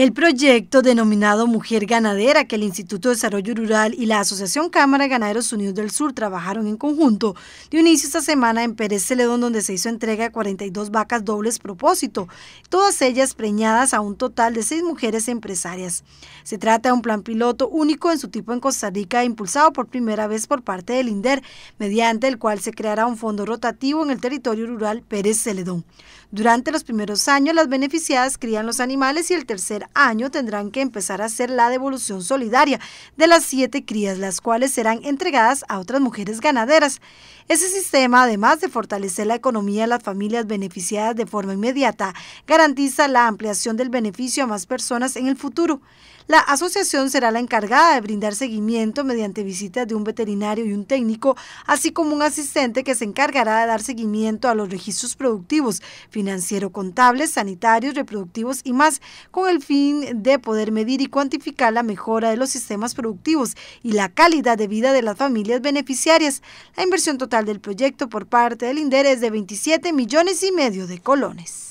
El proyecto denominado Mujer Ganadera, que el Instituto de Desarrollo Rural y la Asociación Cámara Ganaderos Unidos del Sur trabajaron en conjunto, dio inicio esta semana en Pérez Celedón, donde se hizo entrega a 42 vacas dobles propósito, todas ellas preñadas a un total de seis mujeres empresarias. Se trata de un plan piloto único en su tipo en Costa Rica, impulsado por primera vez por parte del INDER, mediante el cual se creará un fondo rotativo en el territorio rural Pérez Celedón. Durante los primeros años, las beneficiadas crían los animales y el tercer año tendrán que empezar a hacer la devolución solidaria de las siete crías, las cuales serán entregadas a otras mujeres ganaderas. Ese sistema, además de fortalecer la economía de las familias beneficiadas de forma inmediata, garantiza la ampliación del beneficio a más personas en el futuro. La asociación será la encargada de brindar seguimiento mediante visitas de un veterinario y un técnico, así como un asistente que se encargará de dar seguimiento a los registros productivos, financiero-contables, sanitarios, reproductivos y más, con el fin de poder medir y cuantificar la mejora de los sistemas productivos y la calidad de vida de las familias beneficiarias. La inversión total del proyecto por parte del INDER es de 27 millones y medio de colones.